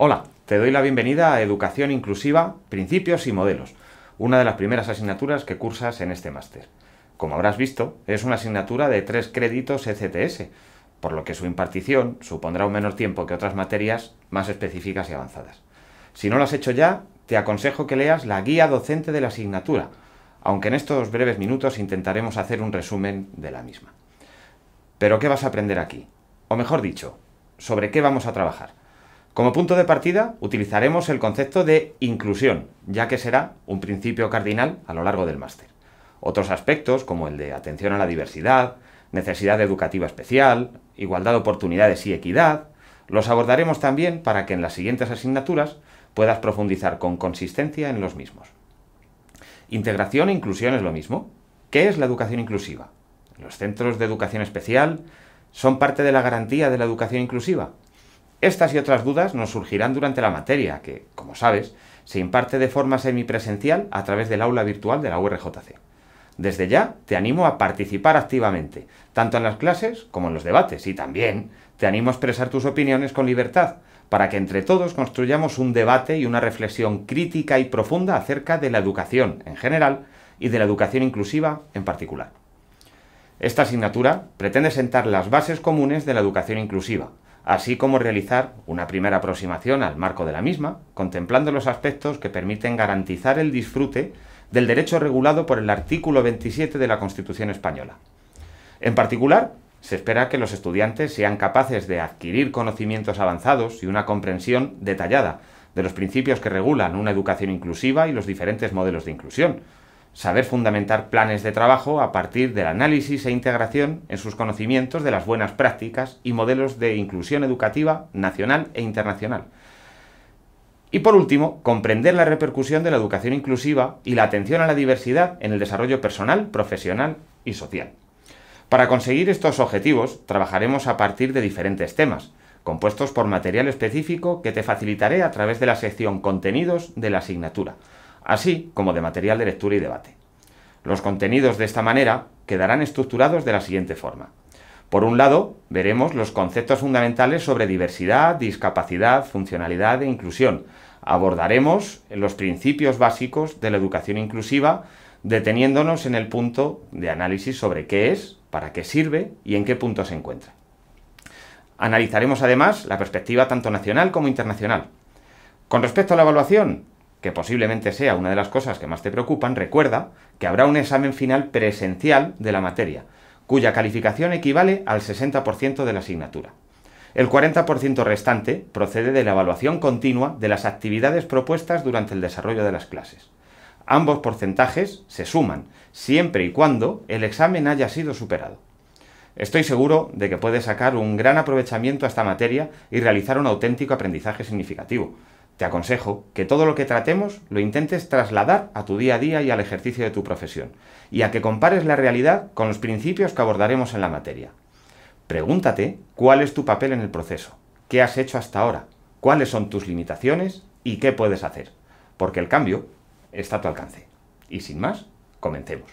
Hola, te doy la bienvenida a Educación Inclusiva, Principios y Modelos, una de las primeras asignaturas que cursas en este máster. Como habrás visto, es una asignatura de tres créditos ECTS, por lo que su impartición supondrá un menor tiempo que otras materias más específicas y avanzadas. Si no lo has hecho ya, te aconsejo que leas la guía docente de la asignatura, aunque en estos breves minutos intentaremos hacer un resumen de la misma. Pero ¿qué vas a aprender aquí? O mejor dicho, ¿sobre qué vamos a trabajar? Como punto de partida utilizaremos el concepto de inclusión, ya que será un principio cardinal a lo largo del máster. Otros aspectos, como el de atención a la diversidad, necesidad educativa especial, igualdad de oportunidades y equidad, los abordaremos también para que en las siguientes asignaturas puedas profundizar con consistencia en los mismos. Integración e inclusión es lo mismo. ¿Qué es la educación inclusiva? Los centros de educación especial son parte de la garantía de la educación inclusiva estas y otras dudas nos surgirán durante la materia, que, como sabes, se imparte de forma semipresencial a través del aula virtual de la URJC. Desde ya te animo a participar activamente, tanto en las clases como en los debates, y también te animo a expresar tus opiniones con libertad, para que entre todos construyamos un debate y una reflexión crítica y profunda acerca de la educación en general y de la educación inclusiva en particular. Esta asignatura pretende sentar las bases comunes de la educación inclusiva, así como realizar una primera aproximación al marco de la misma, contemplando los aspectos que permiten garantizar el disfrute del derecho regulado por el artículo 27 de la Constitución española. En particular, se espera que los estudiantes sean capaces de adquirir conocimientos avanzados y una comprensión detallada de los principios que regulan una educación inclusiva y los diferentes modelos de inclusión, Saber fundamentar planes de trabajo a partir del análisis e integración en sus conocimientos de las buenas prácticas y modelos de inclusión educativa nacional e internacional. Y por último, comprender la repercusión de la educación inclusiva y la atención a la diversidad en el desarrollo personal, profesional y social. Para conseguir estos objetivos, trabajaremos a partir de diferentes temas, compuestos por material específico que te facilitaré a través de la sección Contenidos de la asignatura así como de material de lectura y debate. Los contenidos de esta manera quedarán estructurados de la siguiente forma. Por un lado, veremos los conceptos fundamentales sobre diversidad, discapacidad, funcionalidad e inclusión. Abordaremos los principios básicos de la educación inclusiva, deteniéndonos en el punto de análisis sobre qué es, para qué sirve y en qué punto se encuentra. Analizaremos además la perspectiva tanto nacional como internacional. Con respecto a la evaluación, que posiblemente sea una de las cosas que más te preocupan, recuerda que habrá un examen final presencial de la materia, cuya calificación equivale al 60% de la asignatura. El 40% restante procede de la evaluación continua de las actividades propuestas durante el desarrollo de las clases. Ambos porcentajes se suman, siempre y cuando el examen haya sido superado. Estoy seguro de que puedes sacar un gran aprovechamiento a esta materia y realizar un auténtico aprendizaje significativo. Te aconsejo que todo lo que tratemos lo intentes trasladar a tu día a día y al ejercicio de tu profesión, y a que compares la realidad con los principios que abordaremos en la materia. Pregúntate cuál es tu papel en el proceso, qué has hecho hasta ahora, cuáles son tus limitaciones y qué puedes hacer, porque el cambio está a tu alcance. Y sin más, comencemos.